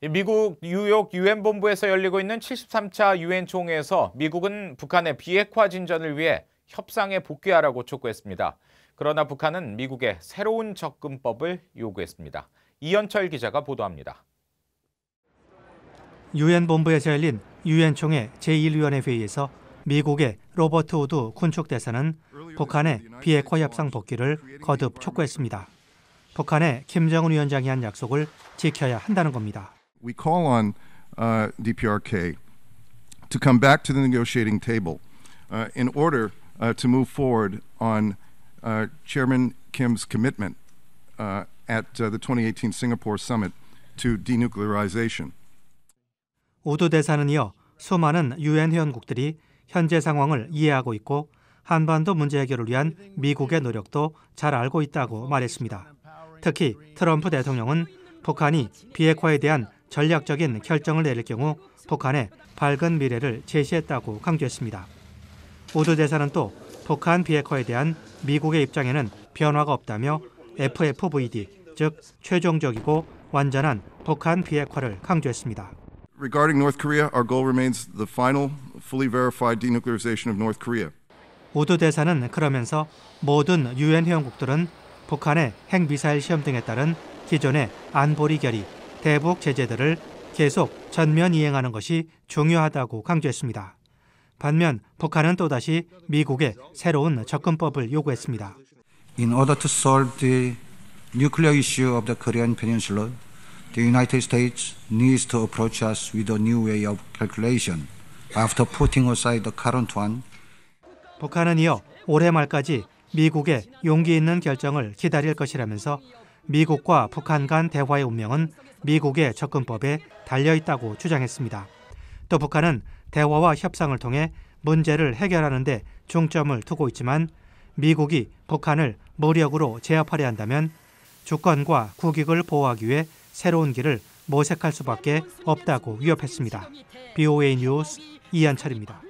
미국 뉴욕 유엔 본부에서 열리고 있는 73차 유엔 총회에서 미국은 북한의 비핵화 진전을 위해 협상에 복귀하라고 촉구했습니다. 그러나 북한은 미국의 새로운 접근법을 요구했습니다. 이현철 기자가 보도합니다. 유엔 본부에서 열린 유엔 총회 제1위원회 회의에서 미국의 로버트 우드 군축 대사는 북한의 비핵화 협상 복귀를 거듭 촉구했습니다. 북한의 김정은 위원장이 한 약속을 지켜야 한다는 겁니다. We call on uh, DPRK to come back to the negotiating table uh, in order uh, to move forward on Chairman Kim's commitment at the 2018 Singapore Summit to denuclearization. 우드 대사는 이어 수많은 유엔 회원국들이 현재 상황을 이해하고 있고 한반도 문제 해결을 위한 미국의 노력도 잘 알고 있다고 말했습니다. 특히 트럼프 대통령은 북한이 비핵화에 대한 전략적인 결정을 내릴 경우 북한에 밝은 미래를 제시했다고 강조했습니다. 우드 대사는 또 북한 비핵화에 대한 미국의 입장에는 변화가 없다며 FFVD 즉 최종적이고 완전한 북한 비핵화를 강조했습니다. Regarding North Korea, our goal remains the final fully verified denuclearization of North Korea. 우드 대사는 그러면서 모든 유엔 회원국들은 북한의 핵미사일 시험 등에 따른 기존의 안보리 결의 대북 제재들을 계속 전면 이행하는 것이 중요하다고 강조했습니다. 반면 북한은 또다시 미국의 새로운 접근법을 요구했습니다. In order to solve the nuclear issue of the Korean peninsula, the United States needs to approach us with a new way of calculation after putting aside the current one. 북한은 이어 올해 말까지 미국의 용기 있는 결정을 기다릴 것이라면서 미국과 북한 간 대화의 운명은 미국의 접근법에 달려 있다고 주장했습니다. 또 북한은 대화와 협상을 통해 문제를 해결하는 데 중점을 두고 있지만 미국이 북한을 무력으로 제압하려 한다면 주권과 국익을 보호하기 위해 새로운 길을 모색할 수밖에 없다고 위협했습니다. BOA 뉴스 이한철입니다.